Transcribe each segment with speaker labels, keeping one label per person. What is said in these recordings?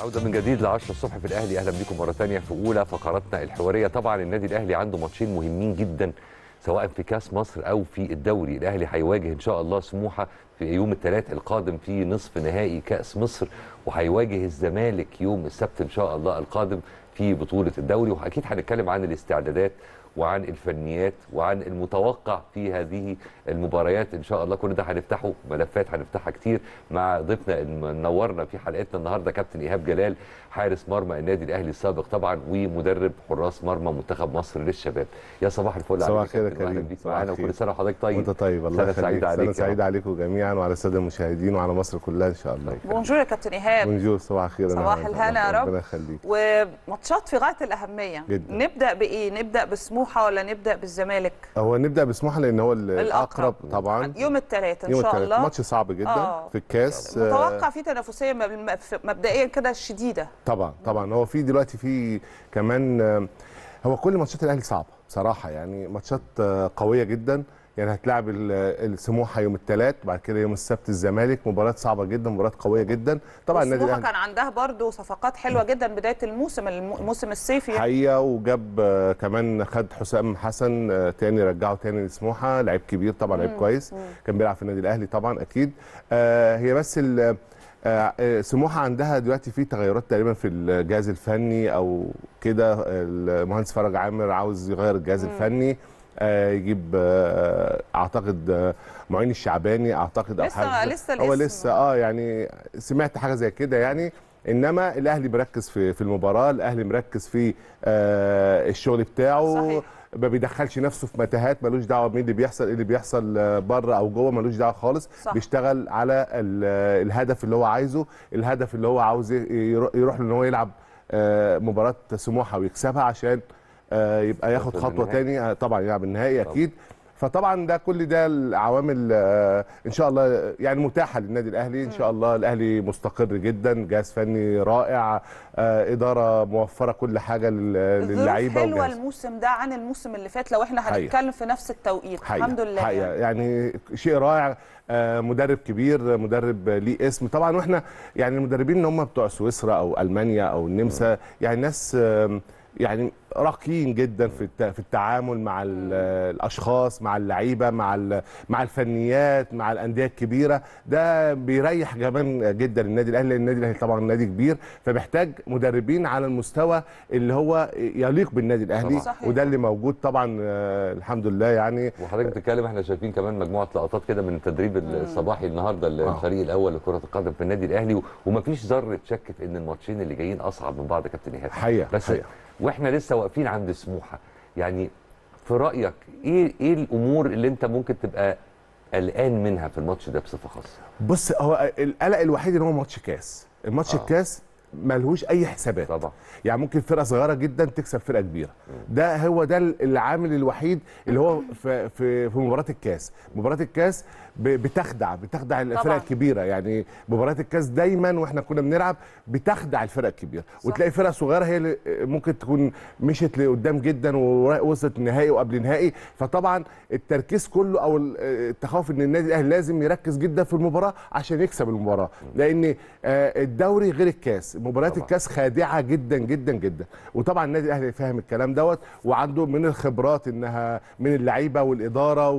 Speaker 1: عودة من جديد ل 10 الصبح في الأهلي أهلا بكم مرة ثانية في أولى فقراتنا الحوارية طبعا النادي الأهلي عنده ماتشين مهمين جدا سواء في كاس مصر أو في الدوري الأهلي هيواجه إن شاء الله سموحة في يوم الثلاث القادم في نصف نهائي كاس مصر وهيواجه الزمالك يوم السبت إن شاء الله القادم في بطولة الدوري وأكيد هنتكلم عن الاستعدادات وعن الفنيات وعن المتوقع في هذه المباريات ان شاء الله كل ده هنفتحه ملفات هنفتحها كتير مع ضيفنا منورنا في حلقتنا النهارده كابتن ايهاب جلال حارس مرمى النادي الاهلي السابق طبعا ومدرب حراس مرمى منتخب مصر للشباب يا صباح الفل صباح الخير يا كريم معانا وكل سنه وحضرتك طيب وانت طيب الله يخليك سنه سعيد عليك
Speaker 2: سنه سعيده عليكم جميعا وعلى الساده المشاهدين وعلى مصر كلها ان شاء الله
Speaker 3: بونجور يا كابتن ايهاب
Speaker 2: بونجور صباح الخير صباح الهنا يا رب ربنا يخليك
Speaker 3: وماتشات في غايه الاهميه جدا. نبدا بايه نبدا بسموحه ولا نبدا بالزمالك
Speaker 2: هو نبدا بسموحه لان هو الاقرب اقرب نعم. طبعا
Speaker 3: يوم الثلاثاء ان شاء الله ماتش
Speaker 2: صعب جدا آه. في الكاس متوقع في
Speaker 3: تنافسيه مبدئيا كده شديده
Speaker 2: طبعا طبعا هو في دلوقتي في كمان آه، هو كل ماتشات الاهلي صعبه بصراحه يعني ماتشات آه، قويه جدا يعني هتلعب السموحه يوم الثلاث وبعد كده يوم السبت الزمالك مباراه صعبه جدا مباراه قويه جدا طبعا النادي الاهلي كان
Speaker 3: عندها برضو صفقات حلوه جدا بدايه الموسم الموسم الصيفي
Speaker 2: حقيقه وجاب آه، كمان خد حسام حسن آه، تاني رجعه تاني لسموحه لعيب كبير طبعا لعيب كويس مم. كان بيلعب في النادي الاهلي طبعا اكيد آه، هي بس سموحه عندها دلوقتي في تغيرات تقريبا في الجهاز الفني او كده المهندس فرج عامر عاوز يغير الجهاز مم. الفني آه، يجيب آه، آه، اعتقد معين الشعباني اعتقد او حاجه لسه لسه هو لسه اه يعني سمعت حاجه زي كده يعني انما الاهلي مركز في في المباراه الاهلي مركز في الشغل بتاعه صحيح. ما بيدخلش نفسه في متاهات ملوش دعوه بمين اللي بيحصل ايه اللي بيحصل بره او جوه ملوش دعوه خالص صح. بيشتغل على الهدف اللي هو عايزه الهدف اللي هو عاوز يروح له ان هو يلعب مباراه سموحه ويكسبها عشان آه، يبقى ياخد خطوه تاني آه، طبعا يلعب النهائي اكيد فطبعا ده كل ده العوامل آه، ان شاء الله يعني متاحه للنادي الاهلي ان شاء الله الاهلي مستقر جدا جهاز فني رائع اداره موفره كل حاجه للعيبه حلوه
Speaker 3: الموسم ده عن الموسم اللي فات لو احنا هنتكلم في نفس التوقيت حقيقة. الحمد لله حقيقة.
Speaker 2: يعني, يعني شيء رائع مدرب كبير مدرب ليه اسم طبعا واحنا يعني المدربين اللي هم بتوع سويسرا او المانيا او النمسا يعني ناس يعني راقيين جدا في في التعامل مع الاشخاص مع اللعيبه مع مع الفنيات مع الانديه الكبيره ده بيريح كمان جدا النادي الاهلي لان النادي الاهلي طبعا نادي كبير فمحتاج مدربين على المستوى اللي هو يليق بالنادي الاهلي وده اللي موجود طبعا آه، الحمد لله يعني وحضرتك بتتكلم احنا شايفين كمان مجموعه لقطات كده من
Speaker 1: التدريب الصباحي النهارده آه. الفريق الاول لكره القدم في النادي الاهلي ومفيش ذره شك في ان الماتشين اللي جايين اصعب من بعض يا كابتن ايهاب بس حقيقة. واحنا لسه واقفين عند سموحه يعني في رايك ايه ايه الامور اللي انت ممكن تبقى قلقان
Speaker 2: منها في الماتش ده بصفه خاصه بص هو القلق الوحيد ان هو ماتش كاس الماتش آه. الكاس ملهوش اي حسابات طبعا يعني ممكن فرقه صغيره جدا تكسب فرقه كبيره م. ده هو ده العامل الوحيد اللي هو في في, في مباراه الكاس مباراه الكاس بتخدع بتخدع الفرق الكبيره يعني مباريات الكاس دايما واحنا كنا بنلعب بتخدع الفرق الكبيره وتلاقي فرق صغيره هي اللي ممكن تكون مشت لقدام جدا ووصلت نهائي وقبل نهائي فطبعا التركيز كله او التخوف ان النادي الاهلي لازم يركز جدا في المباراه عشان يكسب المباراه لان آه، الدوري غير الكاس مباريات الكاس خادعه جدا جدا جدا وطبعا النادي الاهلي فاهم الكلام دوت وعنده من الخبرات انها من اللعيبه والاداره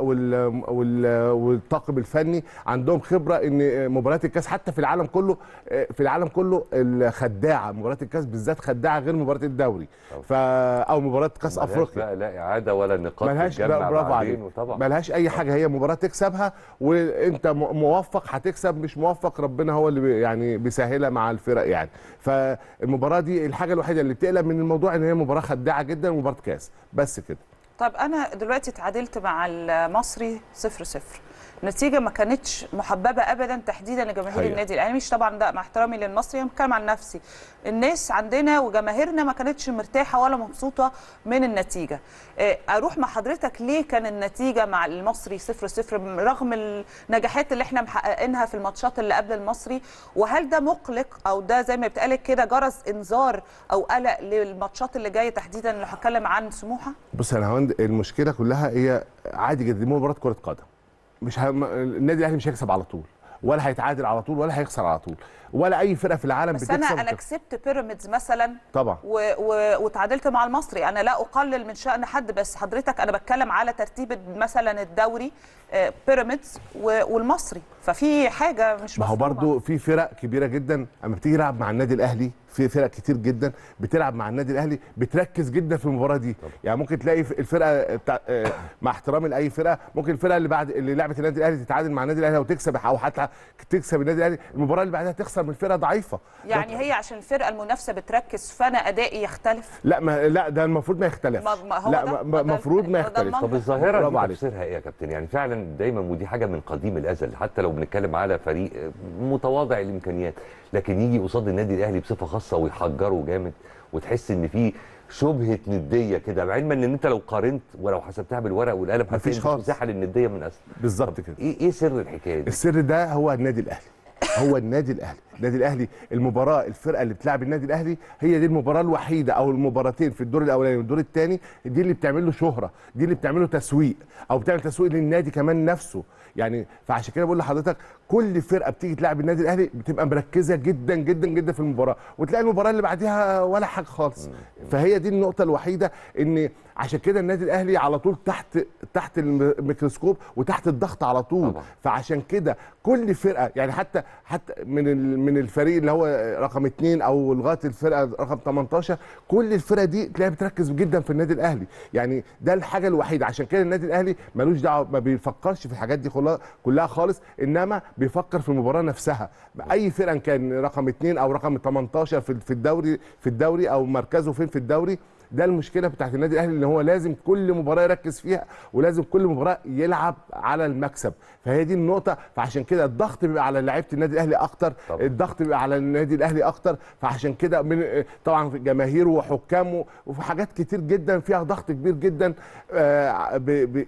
Speaker 2: وال والطاقم الفني عندهم خبره ان مباريات الكاس حتى في العالم كله في العالم كله الخداعه مباريات الكاس بالذات خداعه غير مباراه الدوري ف او مباراه كاس افريقيا لا
Speaker 1: لا اعاده ولا نقاط ملهاش برافو عليك ملهاش
Speaker 2: اي حاجه هي مباراه تكسبها وانت موفق هتكسب مش موفق ربنا هو اللي يعني بيسهلها مع الفرق يعني فالمباراه دي الحاجه الوحيده اللي بتقلق من الموضوع ان هي مباراه خداعه جدا ومباراه كاس بس كده
Speaker 3: طب انا دلوقتي اتعادلت مع المصري 0 0 نتيجه ما كانتش محببه ابدا تحديدا لجماهير النادي الاهلي مش طبعا ده مع احترامي للمصري انا بتكلم عن نفسي الناس عندنا وجماهيرنا ما كانتش مرتاحه ولا مبسوطه من النتيجه آه، اروح مع حضرتك ليه كان النتيجه مع المصري 0 0 رغم النجاحات اللي احنا محققينها في الماتشات اللي قبل المصري وهل ده مقلق او ده زي ما بيتقال كده جرس انذار او قلق للماتشات اللي جايه تحديدا اللي هتكلم عن سموحه
Speaker 2: بص يا المشكله كلها هي عادي جدا دي مباراه كره قدم مش ه... النادي الاهلي مش هيكسب على طول ولا هيتعادل على طول ولا هيخسر على طول ولا اي فرقه
Speaker 3: في العالم بس انا انا كسبت بيراميدز مثلا طبعا و... و... وتعادلت مع المصري انا لا اقلل من شان حد بس حضرتك انا بتكلم على ترتيب مثلا الدوري آه، بيراميدز و... والمصري ففي حاجه مش
Speaker 2: ما هو برضو في فرق كبيره جدا اما بتيجي تلعب مع النادي الاهلي في فرق كتير جدا بتلعب مع النادي الاهلي بتركز جدا في المباراه دي طبعا. يعني ممكن تلاقي الفرقه بتاع... آه، مع احترامي لاي فرقه ممكن الفرقه اللي بعد اللي لعبت النادي الاهلي تتعادل مع النادي الاهلي وتكسب او حتى تكسب النادي الاهلي المباراه اللي بعدها تخسر من فرقه ضعيفه
Speaker 3: يعني هي عشان الفرقه المنافسه بتركز فانا ادائي يختلف
Speaker 2: لا ما لا ده المفروض
Speaker 1: ما يختلفش ما هو لا
Speaker 2: المفروض ما
Speaker 3: يختلفش طب الظاهره
Speaker 1: دي تفسيرها ايه يا كابتن يعني فعلا دايما ودي حاجه من قديم الازل حتى لو بنتكلم على فريق متواضع الامكانيات لكن يجي قصاد النادي الاهلي بصفه خاصه ويحجره جامد وتحس ان في شبهه نديه كده علما ان انت لو قارنت ولو حسبتها بالورق والقلم هتلاقي مساحه للنديه من اصل بالظبط
Speaker 2: كده ايه ايه سر الحكايه دي؟ السر ده هو النادي الاهلي هو النادي الاهلي النادي الاهلي المباراه الفرقه اللي بتلعب النادي الاهلي هي دي المباراه الوحيده او المباراتين في الدور الاولاني والدور الثاني دي اللي بتعمل له شهره دي اللي بتعمل له تسويق او بتعمل تسويق للنادي كمان نفسه يعني فعشان كده بقول لحضرتك كل فرقه بتيجي تلعب النادي الاهلي بتبقى مركزه جدا جدا جدا في المباراه وتلاقي المباراه اللي بعديها ولا حاجه خالص فهي دي النقطه الوحيده ان عشان كده النادي الاهلي على طول تحت تحت الميكروسكوب وتحت الضغط على طول فعشان كده كل فرقه يعني حتى حتى من من الفريق اللي هو رقم اثنين او لغايه الفرقه رقم 18 كل الفرقه دي تلاقيها بتركز جدا في النادي الاهلي يعني ده الحاجه الوحيده عشان كده النادي الاهلي ملوش دعوه ما بيفكرش في الحاجات دي كلها خالص انما بيفكر في المباراه نفسها اي فرقه كان رقم اثنين او رقم 18 في الدوري في الدوري او مركزه فين في الدوري ده المشكله بتاعت النادي الاهلي ان هو لازم كل مباراه يركز فيها ولازم كل مباراه يلعب على المكسب فهي دي النقطه فعشان كده الضغط بيبقى على لعيبه النادي الاهلي اكتر طبعا. الضغط بيبقى على النادي الاهلي اكتر فعشان كده من طبعا جماهيره وحكامه وفي حاجات كتير جدا فيها ضغط كبير جدا آه،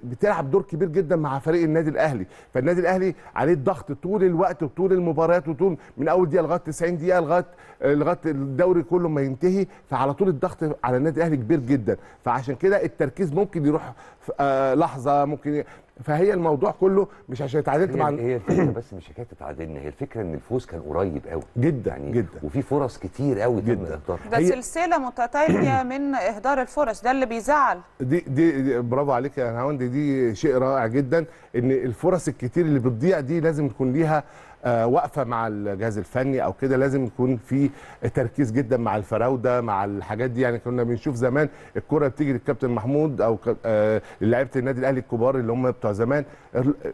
Speaker 2: بتلعب دور كبير جدا مع فريق النادي الاهلي فالنادي الاهلي عليه الضغط طول الوقت وطول المباريات وطول من اول دقيقه لغايه 90 دقيقه لغايه لغايه الدوري كله ما ينتهي فعلى طول الضغط على النادي الاهلي كبير جدا فعشان كده التركيز ممكن يروح آه، لحظه ممكن فهي الموضوع كله مش عشان اتعادلت مع هي
Speaker 1: الفكره بس مش حكايه اتعادلنا هي الفكره ان الفوز كان قريب قوي جدا يعني
Speaker 2: جدا وفي فرص كتير قوي جدا ده
Speaker 3: سلسله متتاليه من اهدار الفرص ده اللي بيزعل
Speaker 2: دي دي, دي برافو عليك يا هاوند دي شيء رائع جدا ان الفرص الكتير اللي بتضيع دي لازم يكون ليها آه، واقفه مع الجهاز الفني او كده لازم يكون في تركيز جدا مع الفراوده مع الحاجات دي يعني كنا بنشوف زمان الكره بتيجي للكابتن محمود او آه، لعيبه النادي الاهلي الكبار اللي هم بتوع زمان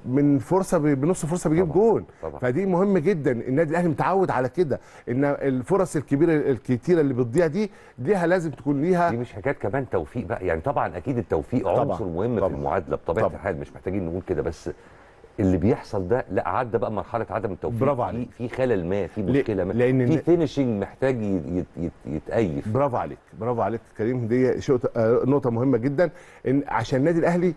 Speaker 2: من فرصه بنص فرصه بيجيب جون طبعا. فدي مهم جدا النادي الاهلي متعود على كده ان الفرص الكبيره الكتيره اللي بتضيع دي ليها لازم تكون ليها دي مش حكايه كمان توفيق
Speaker 1: بقى يعني طبعا اكيد التوفيق عنصر مهم طبعا. في المعادله بطبيعه الحال مش محتاجين نقول كده بس اللي بيحصل ده لا عدى بقى مرحله عدم التوفيق برافو عليك في خلل ما في مشكله ما لان في
Speaker 2: فينشنج محتاج يتقيف يتأيف برافو عليك برافو عليك كريم دي آه، نقطه مهمه جدا ان عشان النادي الاهلي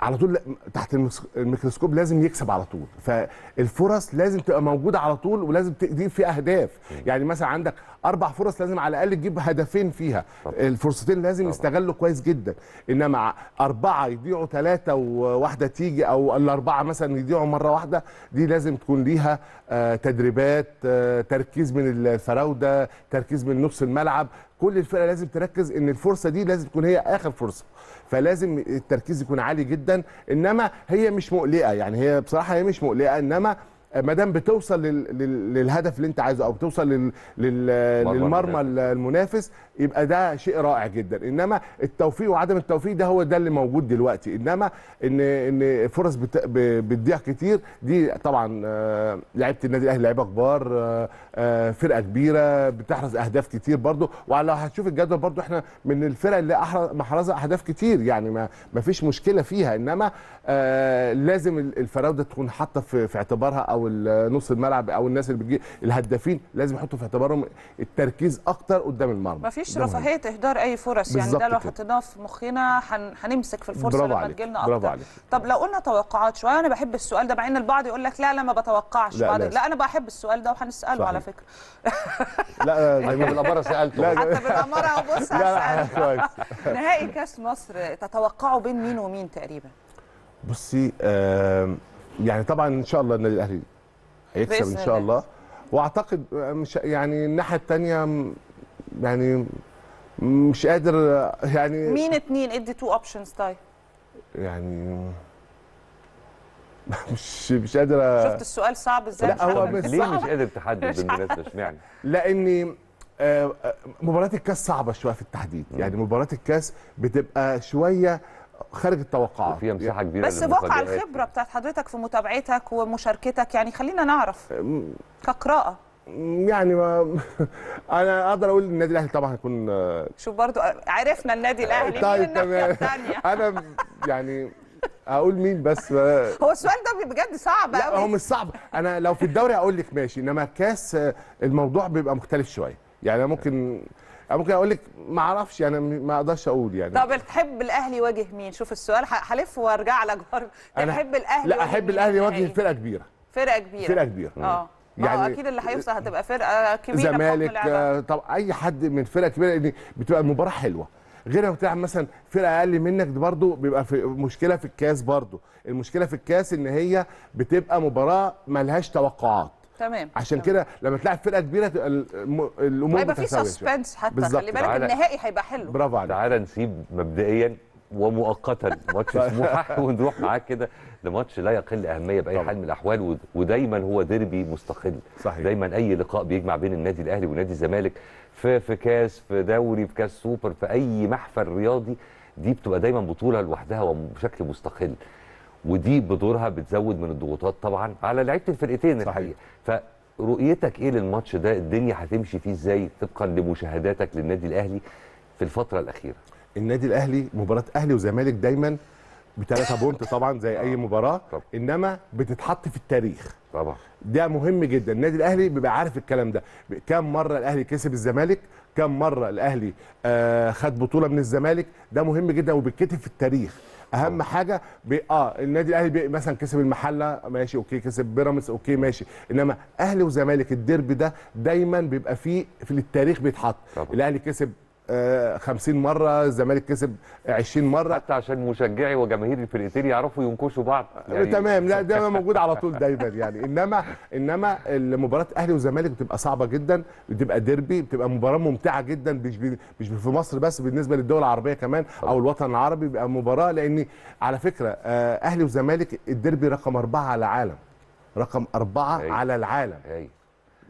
Speaker 2: على طول تحت الميكروسكوب لازم يكسب على طول فالفرص لازم تبقى موجوده على طول ولازم تجيب في اهداف يعني مثلا عندك اربع فرص لازم على الاقل تجيب هدفين فيها الفرصتين لازم يستغلوا كويس جدا انما اربعه يضيعوا ثلاثه وواحده تيجي او الاربعه مثلا يضيعوا مره واحده دي لازم تكون ليها آه، تدريبات آه، تركيز من الفراوده تركيز من نص الملعب كل الفرقه لازم تركز ان الفرصه دي لازم تكون هي اخر فرصه فلازم التركيز يكون عالي جدا انما هي مش مقلقه يعني هي بصراحه هي مش مقلقه انما ما دام بتوصل للهدف اللي انت عايزه او بتوصل للمرمى المنافس يبقى ده شيء رائع جدا انما التوفيق وعدم التوفيق ده هو ده اللي موجود دلوقتي انما ان ان فرص بتضيع كتير دي طبعا آه، لعيبه النادي الاهلي لعيبه كبار آه، آه، فرقه كبيره بتحرز اهداف كتير برضو وعلى هتشوف الجدول برضو احنا من الفرق اللي محرزه اهداف كتير يعني ما... ما فيش مشكله فيها انما لازم الفراوده تكون حاطه في... في اعتبارها او نص الملعب او الناس اللي بتجي الهدافين لازم يحطوا في اعتبارهم التركيز اكتر قدام المرمى مش رفاهيه
Speaker 3: اهدار اي فرص يعني ده لو حطيناه في مخنا هنمسك في الفرصه لما تجي لنا اكتر طب لو قلنا توقعات شويه انا بحب السؤال ده مع ان البعض يقول لك لا لا ما بتوقعش لا, لا, لا انا بحب السؤال ده وهنساله على فكره
Speaker 2: لا زي ما بالاماره سالته حتى
Speaker 3: بالاماره بص نهائي كاس مصر تتوقعوا بين مين ومين تقريبا
Speaker 2: بصي يعني طبعا ان شاء الله النادي الاهلي هيكسب ان شاء الله واعتقد آه، مش يعني الناحيه الثانيه يعني مش قادر يعني مين
Speaker 3: اتنين ادي تو اوبشنز طيب
Speaker 2: يعني مش مش قادر شفت السؤال صعب ازاي لا هو مش ليه مش قادر تحدد بالمناسبه اشمعنى؟ لاني آه، آه، مباراه الكاس صعبه شويه في التحديد يعني مباراه الكاس بتبقى شويه خارج التوقعات فيها مساحه كبيره بس واقع الخبره
Speaker 3: بتاعت حضرتك في متابعتك ومشاركتك يعني خلينا نعرف آه، كقراءه يعني
Speaker 2: ما انا اقدر اقول النادي الاهلي طبعا هيكون
Speaker 3: شوف برضو عرفنا النادي الاهلي طيب تمام
Speaker 2: انا يعني هقول مين بس
Speaker 3: هو السؤال ده بجد صعب قوي هو مش
Speaker 2: صعب انا لو في الدوري هقول لك ماشي انما الكاس آه، الموضوع بيبقى مختلف شويه يعني انا ممكن ممكن اقول لك ما اعرفش يعني ما اقدرش اقول يعني طب
Speaker 3: تحب الاهلي يواجه مين شوف السؤال هلف وارجع لك برضه تحب الاهلي لا احب
Speaker 2: الاهلي يواجه فرقه كبيره
Speaker 3: فرقه كبيره فرقه كبيره اه يعني اكيد اللي هيوصل هتبقى فرقه كبيره زمالك آه،
Speaker 2: طب اي حد من فرقه كبيره لان بتبقى المباراه حلوه غير لو تلعب مثلا فرقه اقل منك دي برضو بيبقى في مشكله في الكاس برضو المشكله في الكاس ان هي بتبقى مباراه ملهاش توقعات تمام عشان كده لما تلعب فرقه كبيره الامور هيبقى في سسبنس حتى خلي بالك النهائي هيبقى حلو برافو عليك تعالى نسيب
Speaker 1: مبدئيا ومؤقتا ماتش سموحه ونروح معاك كده لماتش لا يقل اهميه باي حال من الاحوال ودايما هو ديربي مستقل صحيح. دايما اي لقاء بيجمع بين النادي الاهلي ونادي الزمالك في في كاس في دوري في كاس سوبر في اي محفل رياضي دي بتبقى دايما بطوله لوحدها وبشكل مستقل ودي بدورها بتزود من الضغوطات طبعا على لعيبه الفرقتين الحقيقه فرؤيتك ايه للماتش ده الدنيا هتمشي فيه ازاي طبقا لمشاهداتك للنادي الاهلي في الفتره الاخيره
Speaker 2: النادي الاهلي مباراه اهلي وزمالك دايما بثلاثة بونت طبعا زي اي آه. مباراه طبعا. انما بتتحط في التاريخ طبعا ده مهم جدا النادي الاهلي بيبقى عارف الكلام ده كم مره الاهلي كسب الزمالك كم مره الاهلي آه خد بطوله من الزمالك ده مهم جدا وبيتكتب في التاريخ اهم طبعا. حاجه بي... اه النادي الاهلي بي... مثلا كسب المحله ماشي اوكي كسب بيراميدز اوكي ماشي انما اهلي وزمالك الديربي ده دايما بيبقى فيه في التاريخ بيتحط الاهلي كسب 50 آه، مره الزمالك كسب 20 مره حتى عشان مشجعي وجماهير الفرقتين يعرفوا ينكشوا بعض يعني تمام لا ده موجود على طول دايما يعني انما انما مباراه اهلي والزمالك بتبقى صعبه جدا بتبقى ديربي بتبقى مباراه ممتعه جدا مش مش في مصر بس بالنسبه للدول العربيه كمان او الوطن العربي بيبقى مباراه لان على فكره آه، اهلي وزمالك الديربي رقم اربعه على العالم رقم اربعه هي. على العالم هي.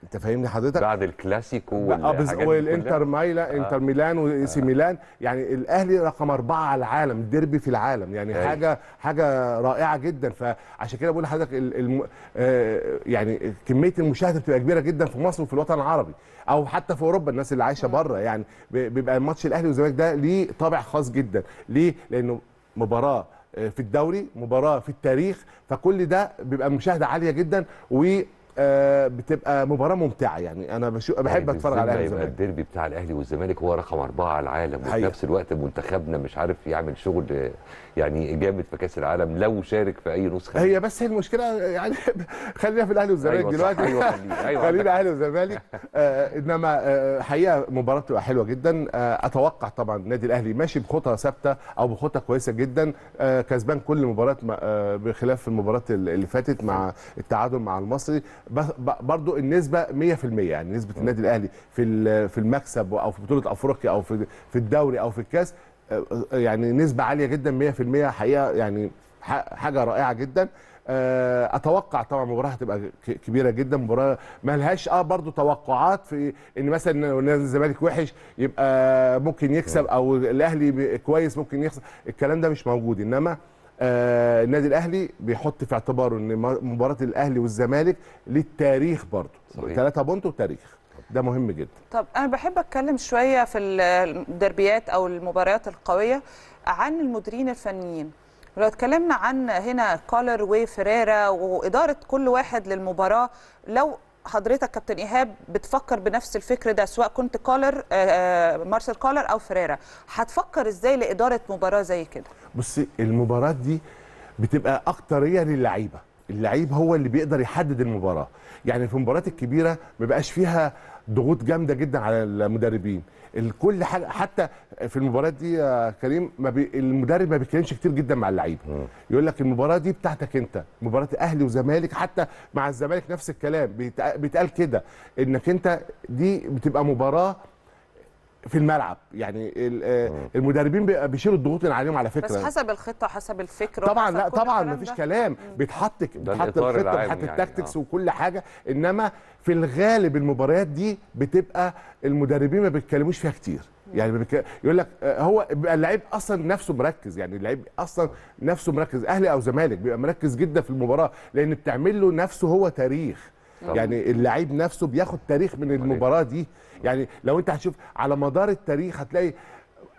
Speaker 2: انت فاهمني حضرتك بعد
Speaker 1: الكلاسيكو والحاجات آه، والانتر مايلا آه. انتر
Speaker 2: ميلان واي آه. ميلان يعني الاهلي رقم اربعه على العالم ديربي في العالم يعني أي. أيوه. حاجه حاجه رائعه جدا فعشان كده بقول لحضرتك الم... آه يعني كميه المشاهده بتبقى كبيره جدا في مصر وفي الوطن العربي او حتى في اوروبا الناس اللي عايشه بره يعني بيبقى ماتش الاهلي والزمالك ده ليه طابع خاص جدا ليه لانه مباراه آه، في الدوري مباراه في التاريخ فكل ده بيبقى مشاهده عاليه جدا و آه، بتبقى مباراه ممتعه يعني انا بحب يعني اتفرج على الاهلي
Speaker 1: الديربي بتاع الاهلي والزمالك هو رقم اربعه على العالم وفي نفس الوقت منتخبنا مش عارف يعمل شغل يعني جامد في كاس العالم لو شارك في اي نسخه هي بس
Speaker 2: هي المشكله يعني خلينا في الاهلي والزمالك أيوة دلوقتي أيوة أيوة خلينا اهلي والزمالك آه انما آه حقيقه مباراه بتبقى حلوه جدا آه اتوقع طبعا النادي الاهلي ماشي بخطى ثابته او بخطى كويسه جدا آه كسبان كل مباراه آه بخلاف المباراه اللي فاتت مع التعادل مع المصري برضو النسبه 100% يعني نسبه آه. النادي الاهلي في في المكسب او في بطوله افريقيا او في في الدوري او في الكاس آه، يعني نسبه عاليه جدا 100% حقيقه يعني حاجه رائعه جدا آه، اتوقع طبعا المباراه هتبقى كبيره جدا مباراه ما لهاش اه برضو توقعات في ان مثلا لو الزمالك وحش يبقى ممكن يكسب او الاهلي كويس ممكن يخسر الكلام ده مش موجود انما آه النادي الاهلي بيحط في اعتباره ان مباراه الاهلي والزمالك للتاريخ برضه ثلاثه بونت وتاريخ ده مهم جدا
Speaker 3: طب انا بحب اتكلم شويه في الدربيات او المباريات القويه عن المديرين الفنيين لو اتكلمنا عن هنا كولر وفريرا واداره كل واحد للمباراه لو حضرتك كابتن ايهاب بتفكر بنفس الفكر ده سواء كنت كولر آه، آه، مارسيل كولر او فريرا هتفكر ازاي لاداره مباراه زي كده
Speaker 2: بصي المباراه دي بتبقى اكتريه للعيبه اللعيب هو اللي بيقدر يحدد المباراه يعني في المباريات الكبيره ما بقاش فيها ضغوط جامده جدا على المدربين كل حاجه حتى في المباراه دي يا كريم ما بي المدرب ما بيتكلمش كتير جدا مع اللعيبه يقول لك المباراه دي بتاعتك انت مباراه اهلي وزمالك حتى مع الزمالك نفس الكلام بيتقال كده انك انت دي بتبقى مباراه في الملعب يعني آه، المدربين بيشيلوا الضغوط اللي عليهم على فكره بس حسب
Speaker 3: الخطه حسب الفكره طبعا لا طبعا مفيش
Speaker 2: كلام بيتحط بيتحط الخطه بيتحط يعني. التاكتكس يعني. وكل حاجه انما في الغالب المباريات دي بتبقى المدربين ما بيتكلموش فيها كتير يعني يقول لك آه، هو بيبقى اللعيب اصلا نفسه مركز يعني اللعيب اصلا نفسه مركز اهلي او زمالك بيبقى مركز جدا في المباراه لان بتعمل له نفسه هو تاريخ طبعا. يعني اللعيب نفسه بياخد تاريخ من المباراه دي يعني لو انت هتشوف على مدار التاريخ هتلاقي آه،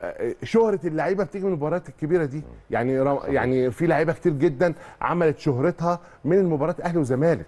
Speaker 2: آه، شهره اللعيبه بتيجي من المباريات الكبيره دي يعني يعني في لعيبه كتير جدا عملت شهرتها من المباراه اهلي وزمالك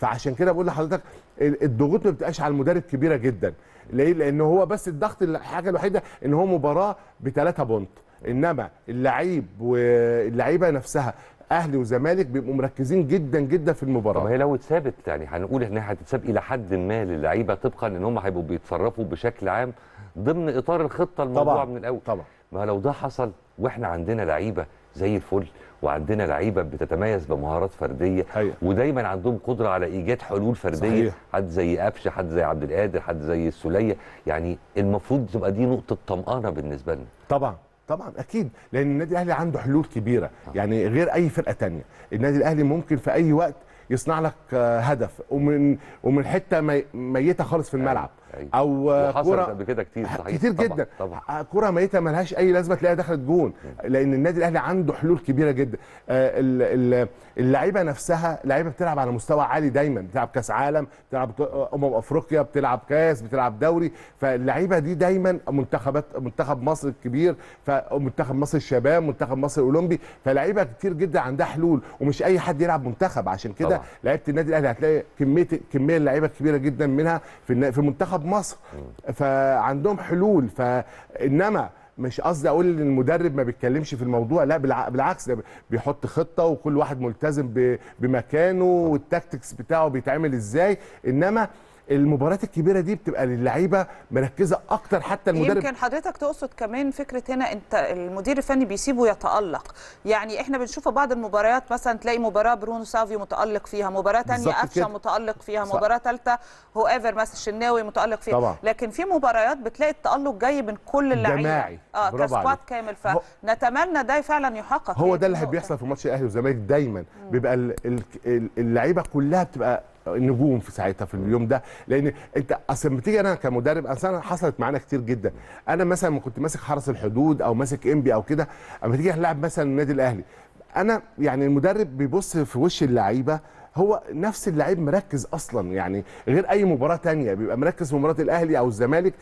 Speaker 2: فعشان كده بقول لحضرتك الضغوط ما بتبقاش على المدرب كبيره جدا ليه لان هو بس الضغط الحاجه الوحيده ان هو مباراه بثلاثه بونت انما اللعيب واللعيبه نفسها اهلي وزمالك بيبقوا مركزين جدا جدا في المباراه
Speaker 1: هي لو اتسابت يعني هنقول انها هتتساب الى حد ما للعيبه طبقا ان هم هيبقوا بيتصرفوا بشكل عام ضمن اطار الخطه الموضوعه من الاول طبعا ما لو ده حصل واحنا عندنا لعيبه زي الفل وعندنا لعيبه بتتميز بمهارات فرديه حقيقة. أيوة. ودايما عندهم قدره على ايجاد حلول فرديه صحيح. حد زي قفشه حد زي عبد القادر حد زي السوليه يعني المفروض تبقى دي نقطه طمانه بالنسبه لنا طبعا
Speaker 2: طبعا اكيد لان النادي الاهلي عنده حلول كبيره يعني غير اي فرقه تانية النادي الاهلي ممكن في اي وقت يصنع لك آه، هدف ومن ومن حته ميته خالص في الملعب يعني او كوره قبل
Speaker 1: كده كتير صحيح كتير طبعًا جدا طبعًا.
Speaker 2: آه، كوره ميته لهاش اي لازمه تلاقيها دخلت جون لان النادي الاهلي عنده حلول كبيره جدا آه، اللعيبه نفسها لعيبه بتلعب على مستوى عالي دايما بتلعب كاس عالم بتلعب آه، امم افريقيا بتلعب كاس بتلعب دوري فاللعيبه دي دايما منتخبات منتخب مصر الكبير فمنتخب مصر الشباب منتخب مصر الاولمبي فلعيبه كتير جدا عندها حلول ومش اي حد يلعب منتخب عشان كده لعيبه النادي الاهلي هتلاقي كميه كميه اللعيبه كبيره جدا منها في في منتخب مصر فعندهم حلول فانما مش قصدي اقول ان المدرب ما بيتكلمش في الموضوع لا بالعكس ده بيحط خطه وكل واحد ملتزم بمكانه والتاكتكس بتاعه بيتعمل ازاي انما المباريات الكبيره دي بتبقى للعيبه مركزه اكتر حتى المدرب يمكن
Speaker 3: حضرتك تقصد كمان فكره هنا انت المدير الفني بيسيبه يتالق يعني احنا بنشوف بعض المباريات مثلا تلاقي مباراه برونو سافيو متالق فيها مباراه ثانيه افشا متالق فيها صح. مباراه ثالثه هو ايفر مثلا الشناوي متالق فيها طبعا. لكن في مباريات بتلاقي التالق جاي من كل اللعيبه اه كسكواد كامل فنتمنى ده فعلا يحقق هو ده يعني اللي
Speaker 2: بيحصل في ماتش الاهلي والزمالك دايما بيبقى اللعيبه كلها بتبقى نجوم في ساعتها في اليوم ده لان انت اصل لما تيجي انا كمدرب انا حصلت معانا كتير جدا انا مثلا ما كنت ماسك حرس الحدود او ماسك انبي او كده اما تيجي هنلعب مثلا النادي الاهلي انا يعني المدرب بيبص في وش اللعيبه هو نفس اللعيب مركز اصلا يعني غير اي مباراه تانية بيبقى مركز في مباراه الاهلي او الزمالك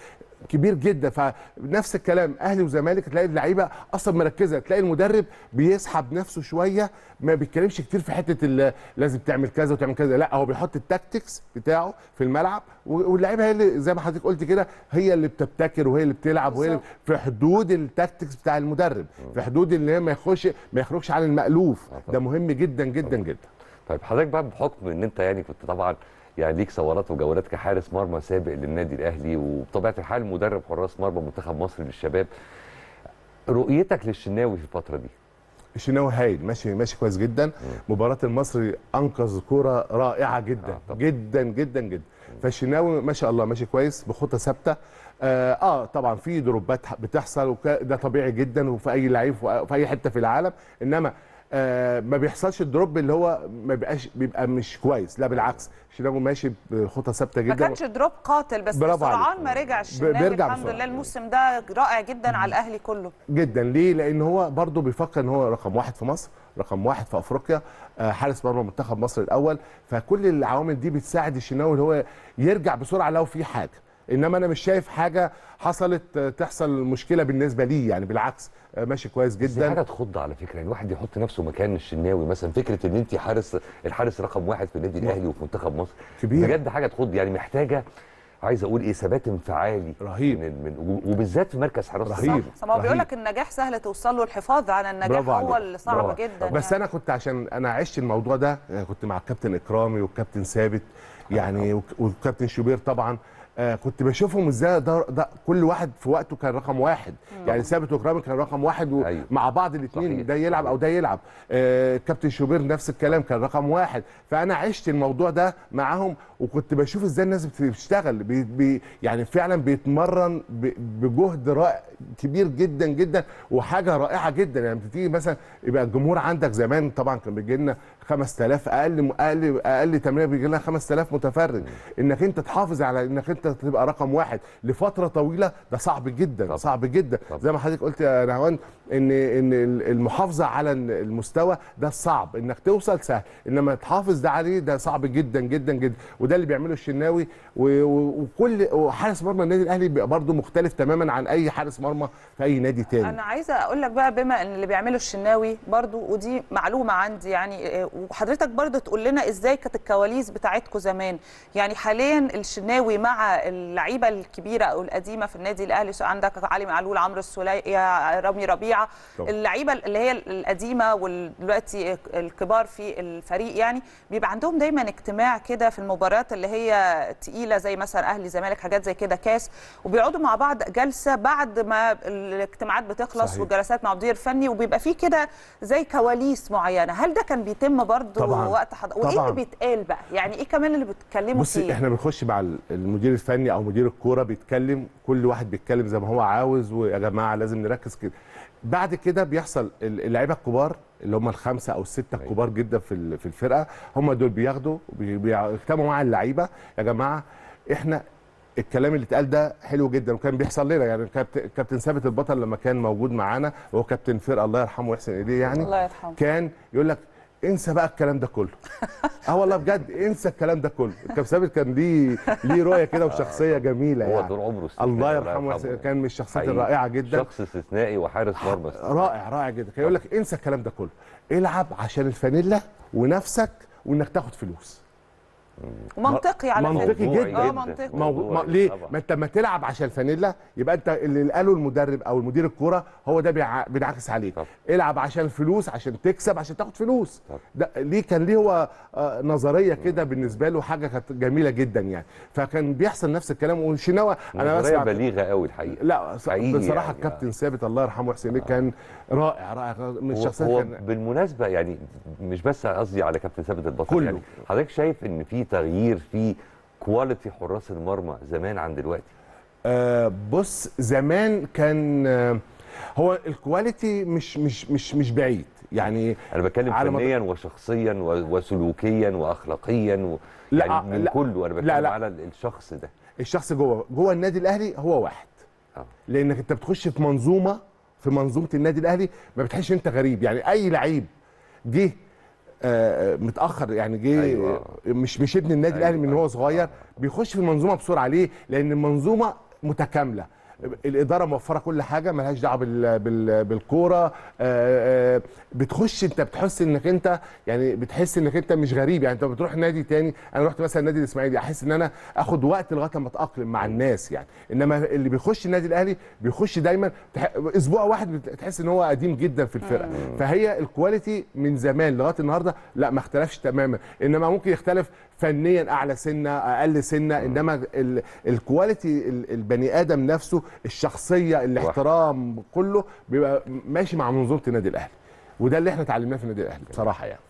Speaker 2: كبير جدا فنفس الكلام اهلي وزمالك تلاقي اللعيبه اصلا مركزه تلاقي المدرب بيسحب نفسه شويه ما بيتكلمش كتير في حته لازم تعمل كذا وتعمل كذا لا هو بيحط التاكتكس بتاعه في الملعب واللعيبه هي اللي زي ما حضرتك قلت كده هي اللي بتبتكر وهي اللي بتلعب وهي اللي في حدود التاكتكس بتاع المدرب آه. في حدود اللي هي ما يخش ما يخرجش عن المالوف آه، ده مهم جدا جدا جدا
Speaker 1: طيب حضرتك بقى بحكم ان انت يعني كنت طبعا يعني ليك ثورات وجولات كحارس مرمى سابق للنادي الاهلي وبطبيعه الحال مدرب حراس مرمى منتخب مصر للشباب رؤيتك
Speaker 2: للشناوي في الفتره دي الشناوي هايل ماشي ماشي كويس جدا مباراه المصري انقذ كوره رائعه جدا آه جدا جدا جدا فالشناوي ما شاء الله ماشي كويس بخطه ثابته آه, آه، طبعا في دروبات بتحصل وده طبيعي جدا وفي اي لعيب وفي اي حته في العالم انما آه، ما بيحصلش الدروب اللي هو ما بيبقاش بيبقى مش كويس لا بالعكس شيناجو ماشي بخطى ثابته جدا ما كانش
Speaker 3: دروب قاتل بس
Speaker 2: سرعان ما رجع الشناوي الحمد لله
Speaker 3: الموسم ده رائع جدا على الاهلي كله
Speaker 2: جدا ليه لان هو برده بيفكر ان هو رقم واحد في مصر رقم واحد في افريقيا آه، حارس مرمى منتخب مصر الاول فكل العوامل دي بتساعد الشناوي اللي هو يرجع بسرعه لو في حاجه انما انا مش شايف حاجه حصلت آه، تحصل مشكله بالنسبه لي يعني بالعكس آه، ماشي كويس جدا دي حاجه تخض على فكره يعني الواحد يحط نفسه مكان الشناوي مثلا فكره ان انت حارس
Speaker 1: الحارس رقم واحد في النادي الاهلي وفي منتخب مصر كبير بجد حاجه تخض يعني محتاجه عايز اقول ايه ثبات انفعالي رهيب من من وبالذات في مركز حراسه رهيب ما بيقول لك
Speaker 3: النجاح سهل توصل له الحفاظ على النجاح هو اللي صعب جدا بس
Speaker 2: يعني. انا كنت عشان انا عشت الموضوع ده آه، كنت مع الكابتن اكرامي والكابتن ثابت يعني والكابتن شوبير طبعا آه كنت بشوفهم ازاي ده, ده كل واحد في وقته كان رقم واحد مم. يعني ثابت وكرامي كان رقم واحد و... أيوه. مع بعض الاثنين ده يلعب او ده يلعب آه كابتن شوبير نفس الكلام كان رقم واحد فانا عشت الموضوع ده معاهم وكنت بشوف ازاي الناس بتشتغل بي بي يعني فعلا بيتمرن ب... بجهد رائع كبير جدا جدا وحاجه رائعه جدا يعني بتيجي مثلا يبقى الجمهور عندك زمان طبعا كان بيجي لنا 5000 اقل اقل اقل تمرين بيجي لنا 5000 متفرج انك انت تحافظ على انك انت انت تبقى رقم واحد لفتره طويله ده صعب جدا طبعا. صعب جدا طبعا. زي ما حضرتك قلت يا نهوان ان ان المحافظه على المستوى ده صعب انك توصل سهل انما تحافظ ده عليه ده صعب جدا جدا جدا وده اللي بيعمله الشناوي وكل وحارس مرمى النادي الاهلي برضه مختلف تماما عن اي حارس مرمى في اي نادي تاني انا
Speaker 3: عايزه اقول لك بقى بما ان اللي بيعمله الشناوي برضه ودي معلومه عندي يعني آه، وحضرتك برضه تقول لنا ازاي كانت الكواليس بتاعتكم زمان يعني حاليا الشناوي مع اللعيبه الكبيره او القديمه في النادي الاهلي عندك علي معلول عمرو السوليه رامي ربيعه اللعيبه اللي هي القديمه ودلوقتي الكبار في الفريق يعني بيبقى عندهم دايما اجتماع كده في المباريات اللي هي تقيله زي مثلا اهلي زمالك حاجات زي كده كاس وبيقعدوا مع بعض جلسه بعد ما الاجتماعات بتخلص صحيح. والجلسات مع المدير الفني وبيبقى في كده زي كواليس معينه هل ده كان بيتم برضه وقت طبعاً. وايه اللي بيتقال بقى يعني ايه كمان اللي بيتكلموا فيه بصي احنا
Speaker 2: بنخش مع المدير الفني فني او مدير الكوره بيتكلم كل واحد بيتكلم زي ما هو عاوز ويا جماعه لازم نركز كده بعد كده بيحصل اللعيبه الكبار اللي هم الخمسه او السته أيوة. الكبار جدا في في الفرقه هم دول بياخدوا بيجتمعوا مع اللعيبه يا جماعه احنا الكلام اللي اتقال ده حلو جدا وكان بيحصل لنا يعني كابتن ثابت البطل لما كان موجود معانا وهو كابتن فرقه الله يرحمه ويحسن اليه يعني الله يرحمه كان يقول لك انسى بقى الكلام ده كله اه والله بجد انسى الكلام ده كله الكابتن ثابت كان ليه ليه رؤيه كده آه، وشخصيه آه، آه. جميله يعني هو طول عمره الله يرحمه كان من الشخصيات الرائعه جدا شخص استثنائي وحارس مرمى رائع رائع جدا كان يقول لك انسى الكلام ده كله العب عشان الفانيلا ونفسك وانك تاخد فلوس ومنطقي على منطقي جدا, اه منطقي. ما... ليه ما انت ما تلعب عشان الفانيلا يبقى انت اللي قاله المدرب او المدير الكوره هو ده بينعكس عليك طب. العب عشان الفلوس عشان تكسب عشان تاخد فلوس ده ليه كان ليه هو آه، نظريه كده بالنسبه له حاجه كانت جميله جدا يعني فكان بيحصل نفس الكلام وشناوه انا نظريه
Speaker 1: بليغه قوي الحقيقه لا بصراحه يعني
Speaker 2: الكابتن ثابت الله يرحمه حسين آه. كان رائع رائع من الشخصيات هو كان...
Speaker 1: بالمناسبه يعني مش بس قصدي على كابتن ثابت البطل يعني كله. يعني حضرتك شايف ان في تغيير في كواليتي حراس المرمى زمان عن
Speaker 2: دلوقتي آه بص زمان كان آه، هو الكواليتي مش مش مش مش بعيد يعني انا بتكلم فنيا
Speaker 1: مد... وشخصيا وسلوكيا
Speaker 2: واخلاقيا و... لا يعني من لا كله انا بتكلم لا لا على الشخص ده الشخص جوه جوه النادي الاهلي هو واحد آه. لانك انت بتخش في منظومه في منظومه النادي الاهلي ما بتحسش انت غريب يعني اي لعيب جه آه, آه، متاخر يعني جه أيوة. مش مش ابن النادي أيوة. الاهلي من أيوة. هو أيوة. صغير بيخش في المنظومه بسرعه ليه؟ لان المنظومه متكامله الاداره موفره كل حاجه ملهاش دعوه بالكوره آه، آه، بتخش انت بتحس انك انت يعني بتحس انك انت مش غريب يعني انت بتروح نادي تاني انا رحت مثلا نادي الاسماعيلي احس ان انا اخد وقت لغايه ما اتاقلم مع الناس يعني انما اللي بيخش النادي الاهلي بيخش دايما اسبوع واحد تحس ان هو قديم جدا في الفرقه فهي الكواليتي من زمان لغايه النهارده لا ما اختلفش تماما انما ممكن يختلف فنيا اعلى سنه اقل سنه انما الكواليتي البني ادم نفسه الشخصيه الاحترام كله بيبقى ماشي مع منظومه النادي الاهلي وده اللي احنا اتعلمناه في النادي الاهلي بصراحه يعني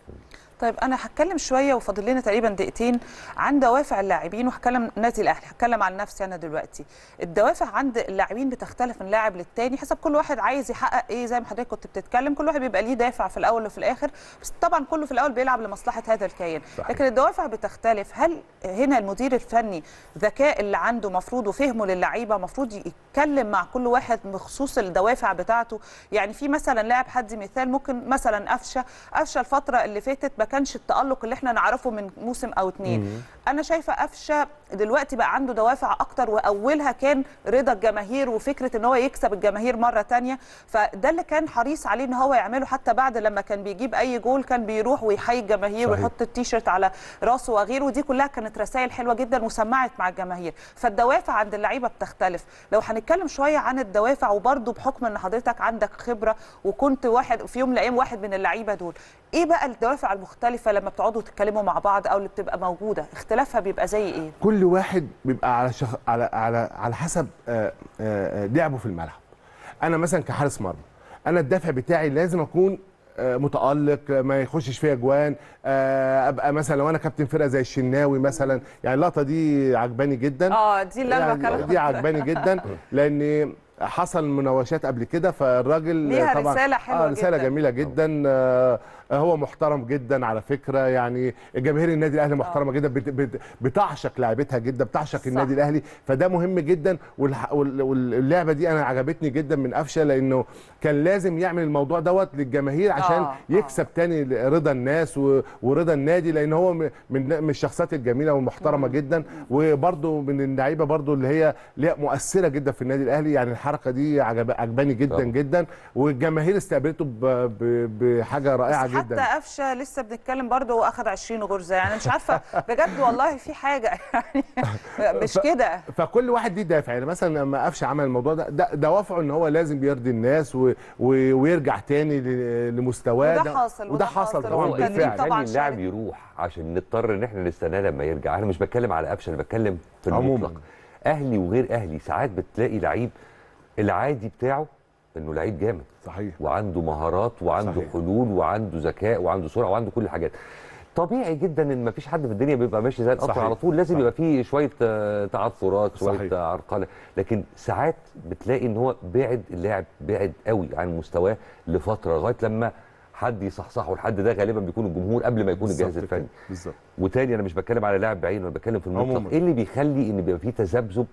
Speaker 3: طيب انا هتكلم شويه وفاضل لنا تقريبا دقيقتين عن دوافع اللاعبين وهتكلم نادي الاهلي هتكلم عن نفسي انا دلوقتي الدوافع عند اللاعبين بتختلف من لاعب للتاني حسب كل واحد عايز يحقق ايه زي ما حضرتك كنت بتتكلم كل واحد بيبقى ليه دافع في الاول وفي الاخر بس طبعا كله في الاول بيلعب لمصلحه هذا الكيان صحيح. لكن الدوافع بتختلف هل هنا المدير الفني ذكاء اللي عنده مفروض وفهمه للعيبه مفروض يتكلم مع كل واحد بخصوص الدوافع بتاعته يعني في مثلا لاعب حد مثال ممكن مثلا قفشه قفشه الفتره اللي فاتت كانش التالق اللي احنا نعرفه من موسم او اتنين انا شايفه قفشه دلوقتي بقى عنده دوافع اكتر واولها كان رضا الجماهير وفكره ان هو يكسب الجماهير مره تانية فده اللي كان حريص عليه ان هو يعمله حتى بعد لما كان بيجيب اي جول كان بيروح ويحيي الجماهير صحيح. ويحط التيشيرت على راسه وغيره ودي كلها كانت رسائل حلوه جدا وسمعت مع الجماهير فالدوافع عند اللعيبه بتختلف لو هنتكلم شويه عن الدوافع وبرده بحكم ان حضرتك عندك خبره وكنت واحد في يوم من الايام واحد من اللعيبه دول ايه بقى الدوافع المختلفه مختلفة لما بتقعدوا تتكلموا مع بعض او اللي بتبقى موجوده اختلافها بيبقى زي ايه
Speaker 2: كل واحد بيبقى على شخ... على على على حسب آه، آه، لعبه في الملعب انا مثلا كحارس مرمى انا الدافع بتاعي لازم اكون آه، متالق ما يخشش فيها جوان ابقى مثلا لو انا كابتن فرقه زي الشناوي مثلا يعني اللقطه دي عجباني جدا اه دي اللي انا يعني دي عجباني جدا لان حصل مناوشات قبل كده فالراجل ليها طبعا رساله حلوه آه رساله جداً. جميله جدا آه هو محترم جدا على فكره يعني جماهير النادي الاهلي آه. محترمه جدا بتعشق لعيبتها جدا بتعشق صح. النادي الاهلي فده مهم جدا واللعبه دي انا عجبتني جدا من قفشه لانه كان لازم يعمل الموضوع دوت للجماهير عشان آه. آه. يكسب تاني رضا الناس ورضا النادي لان هو من من الشخصيات الجميله والمحترمه جدا وبرده من اللعيبه برده اللي هي مؤثره جدا في النادي الاهلي يعني الحركه دي عجباني جدا آه. جدا والجماهير استقبلته بحاجه رائعه جدا جدا حتى
Speaker 3: قفشه لسه بنتكلم برضه واخد 20 غرزه يعني مش عارفه بجد والله في حاجه
Speaker 2: يعني مش كده فكل واحد ليه دافع يعني مثلا لما قفشه عمل الموضوع ده ده دوافعه ان هو لازم بيرضي الناس و... و... ويرجع تاني لمستواه ده حاصل وده حصل طبعا بالفعل طبعا اللاعب
Speaker 1: يروح عشان نضطر ان احنا نستناه لما يرجع انا مش بتكلم على قفشه انا بتكلم في المطلق اهلي وغير اهلي ساعات بتلاقي لعيب العادي بتاعه انه لعيب جامد صحيح وعنده مهارات وعنده صحيح. حلول وعنده ذكاء وعنده سرعه وعنده كل الحاجات طبيعي جدا ان ما فيش حد في الدنيا بيبقى ماشي زي القطر على طول لازم صحيح. يبقى فيه شويه آه، تعثرات شويه آه، عرقله لكن ساعات بتلاقي ان هو بعد اللاعب بعد قوي عن مستواه لفتره لغايه لما حد يصحصحه الحد ده غالبا بيكون الجمهور قبل ما يكون الجهاز الفني بالظبط وتاني انا مش بتكلم على لاعب بعين انا بتكلم في المطلق ايه اللي بيخلي ان بيبقى فيه تذبذب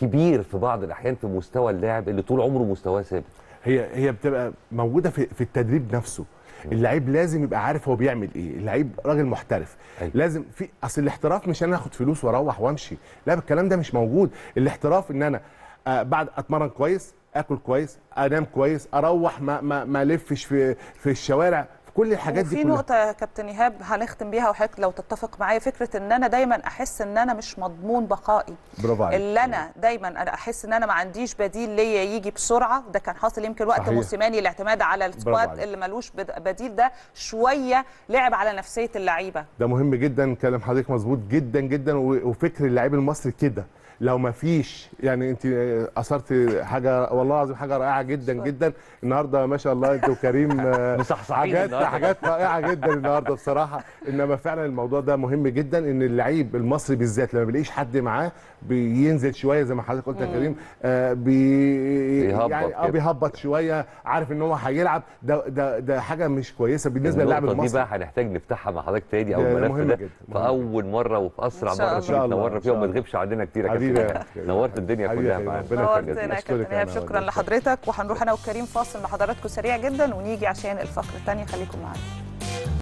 Speaker 1: كبير في بعض الاحيان في مستوى اللاعب اللي طول عمره مستواه ثابت
Speaker 2: هي هي بتبقى موجوده في, في التدريب نفسه اللعيب لازم يبقى عارف هو بيعمل ايه اللعيب راجل محترف أي. أيوة. لازم في اصل الاحتراف مش انا اخد فلوس واروح وامشي لا الكلام ده مش موجود الاحتراف ان انا آه، بعد اتمرن كويس اكل كويس انام كويس اروح ما, ما الفش في في الشوارع كل الحاجات دي كلها في نقطه
Speaker 3: يا كابتن ايهاب هنختم بيها وحضرتك لو تتفق معايا فكره ان انا دايما احس ان انا مش مضمون بقائي برافو عليك اللي انا دايما انا احس ان انا ما عنديش بديل ليا يجي بسرعه ده كان حاصل يمكن وقت موسيماني الاعتماد على السكواد اللي ملوش بديل ده شويه لعب على نفسيه اللعيبه
Speaker 2: ده مهم جدا كلام حضرتك مظبوط جدا جدا وفكر اللاعب المصري كده لو ما فيش يعني انت اثرت حاجه والله العظيم حاجه رائعه جدا جدا النهارده ما شاء الله انت وكريم آه، حاجات حاجات رائعه جدا النهارده بصراحه انما فعلا الموضوع ده مهم جدا ان اللعيب المصري بالذات لما بيلاقيش حد معاه بينزل شويه زي ما حضرتك قلت يا كريم آه بي بيهبط يعني اه بيهبط شويه عارف ان هو هيلعب ده ده ده حاجه مش كويسه بالنسبه يعني للاعب المصري دي بقى
Speaker 1: هنحتاج نفتحها مع حضرتك تاني او الملف ده في اول مره وفي اسرع مره نتنور فيها وما تغيبش عندنا كتير يا كابتن حبيبي نورت الدنيا كلها معانا نورتنا يخليك نعم، شكرا
Speaker 3: لحضرتك وهنروح انا وكريم فاصل مع حضراتكم سريع جدا ونيجي عشان الفقره الثانيه خليكم معانا